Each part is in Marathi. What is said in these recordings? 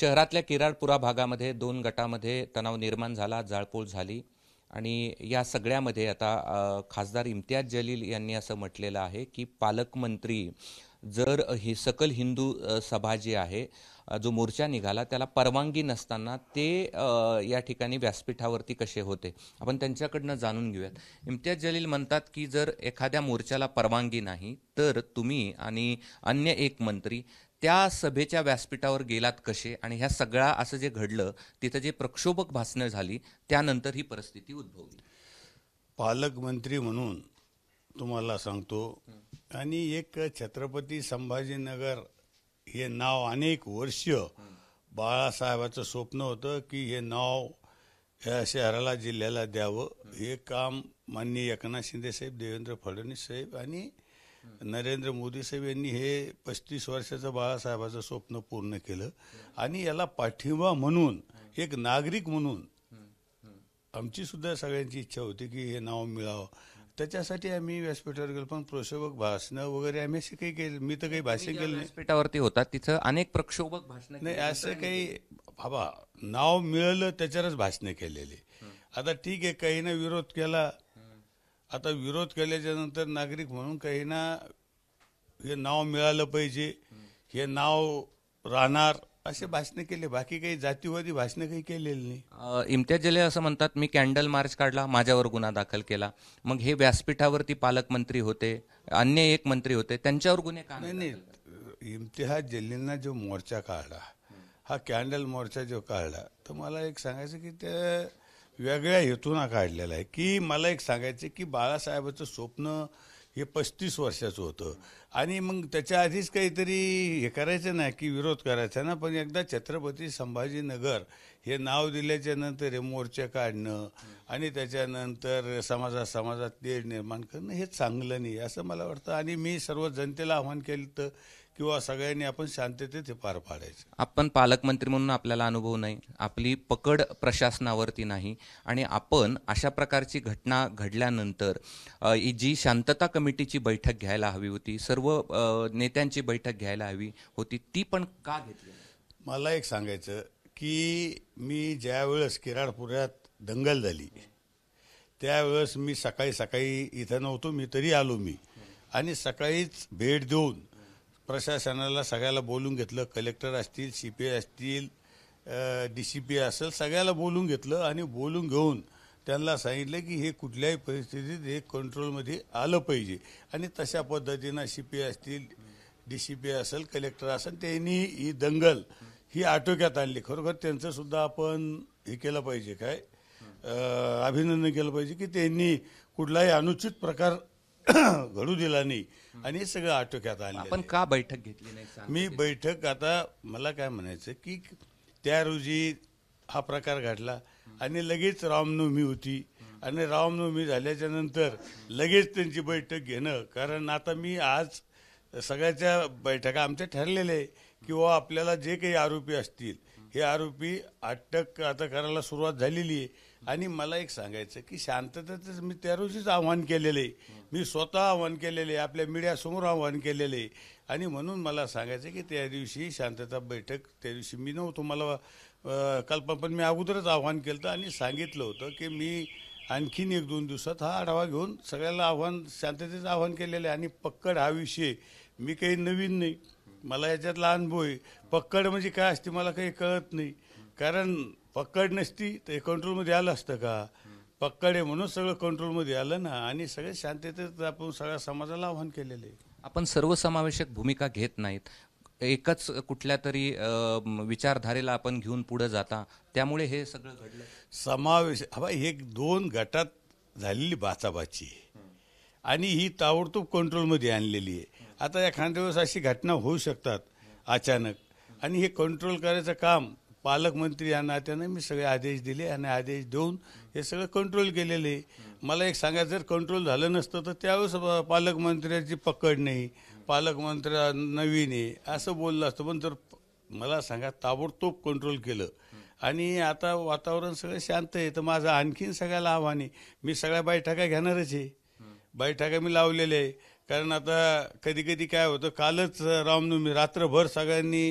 शहरातल्या किराडपुरा भागामध्ये दोन गटामध्ये तणाव निर्माण झाला जाळपोळ झाली आणि या सगळ्यामध्ये आता खासदार इम्तियाज जलील यांनी असं म्हटलेलं आहे की पालकमंत्री जर ही सकल हिंदू सभा जी आहे जो मोर्चा निघाला त्याला परवानगी नसताना ते या ठिकाणी व्यासपीठावरती कसे होते आपण त्यांच्याकडनं जाणून घेऊयात इम्तियाज जलील म्हणतात की जर एखाद्या मोर्चाला परवानगी नाही तर तुम्ही आणि अन्य एक मंत्री त्या सभेच्या व्यासपीठावर गेलात कसे आणि ह्या सगळ्या असं जे घडलं तिथं जे प्रक्षोभक भाषणं झाली त्यानंतर ही परिस्थिती उद्भवली पालकमंत्री म्हणून तुम्हाला सांगतो आणि एक छत्रपती संभाजीनगर हे नाव अनेक वर्ष बाळासाहेबाचं स्वप्न होतं की हे नाव या शहराला जिल्ह्याला द्यावं हे काम माननीय एकनाथ शिंदेसाहेब देवेंद्र फडणवीस साहेब आणि नरेंद्र मोदी साहेब यांनी हे पस्तीस वर्षाचं बाळासाहेबाचं स्वप्न पूर्ण केलं आणि याला पाठिंबा म्हणून एक नागरिक म्हणून आमची सुद्धा सगळ्यांची इच्छा होती की हे नाव मिळावं त्याच्यासाठी आम्ही व्यासपीठावर गेलो पण प्रक्षोभक भाषण वगैरे आम्ही असे काही केलं मी तर काही भाषण केलं व्यासपीठावरती होता तिथं अनेक प्रक्षोभक भाषण नाही असं काही म्हणजे- बाबा नाव मिळालं त्याच्यावरच भाषणं केलेली आता ठीक आहे काही ना विरोध केला आता विरोध केल्याच्या नंतर नागरिक म्हणून काही ना हे नाव मिळालं पाहिजे हे नाव राहणार असे भाषणे केले बाकी काही जातीवादी भाषण काही केलेली नाही इम्तियाज जले असं म्हणतात मी कॅन्डल मार्च काढला माझ्यावर गुन्हा दाखल केला मग हे व्यासपीठावरती पालकमंत्री होते अन्य एक मंत्री होते त्यांच्यावर गुन्हे का नाही इम्तिहाज इम्तियाज जो मोर्चा काढला हा कॅन्डल मोर्चा जो काढला तर मला एक सांगायचं की त्या वेगळ्या हेतून काढलेला आहे की मला एक सांगायचं की बाळासाहेबाचं स्वप्न हे पस्तीस वर्षाचं होतं आणि मग त्याच्या आधीच काहीतरी हे करायचं नाही की विरोध करायचा ना पण एकदा छत्रपती संभाजीनगर हे नाव दिल्याच्या नंतर हे मोर्चे काढणं आणि त्याच्यानंतर समाजात समाजात तेढ निर्माण करणं हे चांगलं नाही असं मला वाटतं आणि मी सर्व जनतेला आव्हान केलं तर किंवा सगळ्यांनी आपण शांततेत पार पाडायचं आपण पालकमंत्री म्हणून आपल्याला अनुभव नाही आपली पकड प्रशासनावरती नाही आणि आपण अशा प्रकारची घटना घडल्यानंतर जी शांतता कमिटीची बैठक घ्यायला हवी होती सर्व नेत्यांची बैठक घ्यायला हवी होती ती पण का घेतली मला एक सांगायचं की मी ज्यावेळेस किराडपुऱ्यात दंगल झाली त्यावेळेस मी सकाळी सकाळी इथं नव्हतो मी तरी आलो मी आणि सकाळीच भेट देऊन प्रशासनाला सगळ्याला बोलून घेतलं कलेक्टर असतील सी पी आय असतील डी सी पी असेल सगळ्याला बोलून घेतलं आणि बोलून घेऊन त्यांना सांगितलं की हे कुठल्याही परिस्थितीत हे कंट्रोलमध्ये आलं पाहिजे आणि तशा पद्धतीनं सी पी आय असतील डी सी पी असेल कलेक्टर असेल त्यांनी ही दंगल ही आटोक्यात आणली खरोखर त्यांचंसुद्धा आपण हे केलं पाहिजे काय अभिनंदन केलं पाहिजे की त्यांनी कुठलाही अनुचित प्रकार घडू दिला नाही आणि हे सगळं आटोक्यात आलं आपण का बैठक घेतली नाही मी बैठक आता मला काय म्हणायचं की त्या रोजी हा प्रकार घडला आणि लगेच रामनवमी होती आणि रामनवमी झाल्याच्या नंतर लगेच त्यांची बैठक घेणं कारण आता मी आज सगळ्याच्या बैठका आमच्या ठरलेल्या आहे की व आपल्याला जे काही आरोपी असतील हे आरोपी अटक आता करायला सुरुवात झालेली आहे आणि मला एक सांगायचं की शांततेचं मी त्या रोजीच आव्हान केलेलं आहे मी स्वतः आव्हान केलेले आपल्या मीडियासमोर आव्हान केलेले आणि म्हणून मला सांगायचं की त्या दिवशी शांतता बैठक त्या दिवशी मी नव्हतो मला कल्पना पण मी अगोदरच आव्हान केलं होतं आणि सांगितलं होतं की मी आणखीन एक दोन दिवसात हा आढावा घेऊन सगळ्याला आव्हान शांततेचं आव्हान केलेलं आहे आणि पक्कड हा विषय मी काही नवीन नाही मला याच्यातला अनुभव आहे पक्कड म्हणजे काय असते मला काही कळत नाही कारण पक्कड नसती तर कंट्रोलमध्ये आलं असतं का पक्कड आहे म्हणून सगळं कंट्रोलमध्ये आलं ना आणि सगळे शांततेत आपण सगळ्या समाजाला आव्हान केलेलं आहे आपण सर्वसमावेशक भूमिका घेत नाहीत एकच कुठल्या तरी विचारधारेला आपण घेऊन पुढे जाता त्यामुळे हे सगळं घडलं समावेश हवा हे दोन गटात झालेली बाचाबाची आणि ही ताबडतोब कंट्रोलमध्ये आणलेली आहे आता एखाद्या वेळेस अशी घटना होऊ शकतात अचानक आणि हे कंट्रोल करायचं काम पालकमंत्री या नात्यानं मी सगळे आदेश दिले आणि आदेश देऊन हे सगळं कंट्रोल केलेलं आहे मला एक सांगायचं जर कंट्रोल झालं नसतं तर त्यावेळेस पालकमंत्र्याची पकड नाही पालकमंत्र्या नवीन आहे असं बोललं असतं पण जर मला सांगा ताबडतोब कंट्रोल केलं आणि आता वातावरण सगळं शांत आहे तर माझं आणखीन सगळ्याला आव्हान आहे मी सगळ्या बैठका घेणारच आहे बैठका मी लावलेल्या आहे कारण आता कधी कधी काय होतं कालच रामनवमी रात्रभर सगळ्यांनी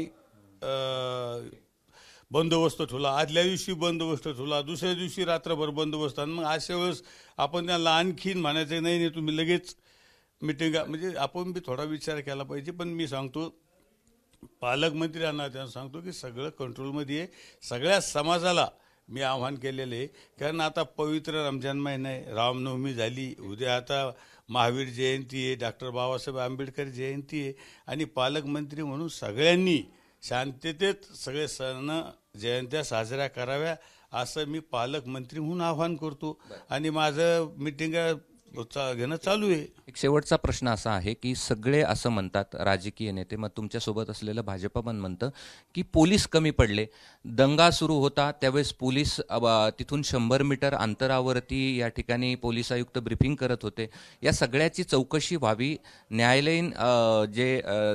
बंदोबस्त ठेवला आदल्या दिवशी बंदोबस्त ठेवला दुसऱ्या दिवशी रात्रभर बंदोबस्त आणि मग अशा वेळेस आपण त्यांना आणखीन म्हणायचं नाही नाही तुम्ही लगेच मिटिंग म्हणजे आपण बी थोडा विचार केला पाहिजे पण मी सांगतो पालकमंत्र्यांना त्यांना सांगतो की सगळं कंट्रोलमध्ये आहे सगळ्या समाजाला मी आव्हान केलेलं आहे कारण आता पवित्र रमजान महिना आहे रामनवमी झाली उद्या आता महावीर जयंती आहे डॉक्टर बाबासाहेब आंबेडकर जयंती आहे आणि पालकमंत्री म्हणून सगळ्यांनी शांततेत सगळे सण जयंत्या साजऱ्या कराव्या असं मी पालकमंत्री म्हणून आव्हान करतो आणि माझं मिटिंग घेणं चालू आहे एक शेवटचा प्रश्न असा आहे की सगळे असं म्हणतात राजकीय नेते मग तुमच्यासोबत असलेलं भाजप पण म्हणतं की पोलीस कमी पडले दंगा सुरू होता त्यावेळेस पोलीस तिथून शंभर मीटर अंतरावरती या ठिकाणी पोलीस आयुक्त ब्रिफिंग करत होते या सगळ्याची चौकशी व्हावी न्यायालयीन जे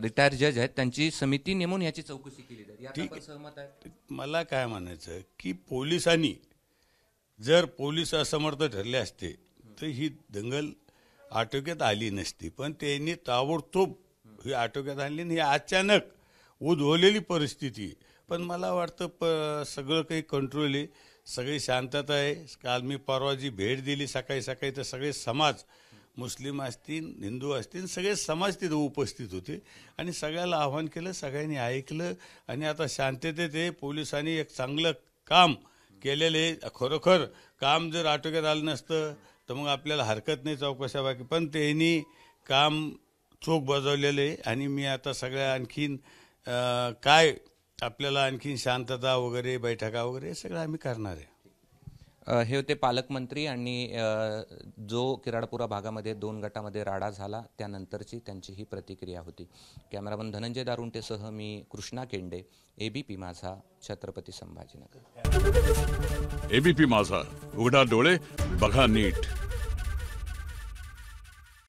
रिटायर जज आहेत त्यांची समिती नेमून याची चौकशी केली जाईल सहमत आहे मला काय म्हणायचं की पोलिसांनी जर पोलिस असमर्थ ठरले असते तर ही दंगल आटोक्यात आली नसती पण त्यांनी ताबडतोब ही आटोक्यात आणली आणि ही अचानक उद्भवलेली परिस्थिती पण मला वाटतं प सगळं काही कंट्रोल आहे सगळी शांतता आहे काल मी परवा जी भेट दिली सकाळी सकाळी तर सगळे समाज मुस्लिम असतील हिंदू असतील सगळे समाज तिथे उपस्थित होते आणि सगळ्याला आव्हान केलं सगळ्यांनी ऐकलं आणि आता शांततेत आहे पोलिसांनी एक चांगलं काम केलेलं आहे खरोखर काम जर आटोक्यात आलं नसतं तर मग आपल्याला हरकत नाही चौकशा बाकी पण त्यांनी काम चोख आहे आणि मी आता सगळ्या आणखीन काय आपल्याला आणखीन शांतता वगैरे बैठका वगैरे सगळं आम्ही करणार आहे हे होते पालकमंत्री आणि जो किराडपुरा भागामध्ये दोन गटामध्ये राडा झाला त्यानंतरची त्यांची ही प्रतिक्रिया होती कॅमेरामन धनंजय दारुंटेसह मी कृष्णा केंडे एबीपी माझा छत्रपती संभाजीनगर एबीपी माझा उघडा डोळे बघा नीट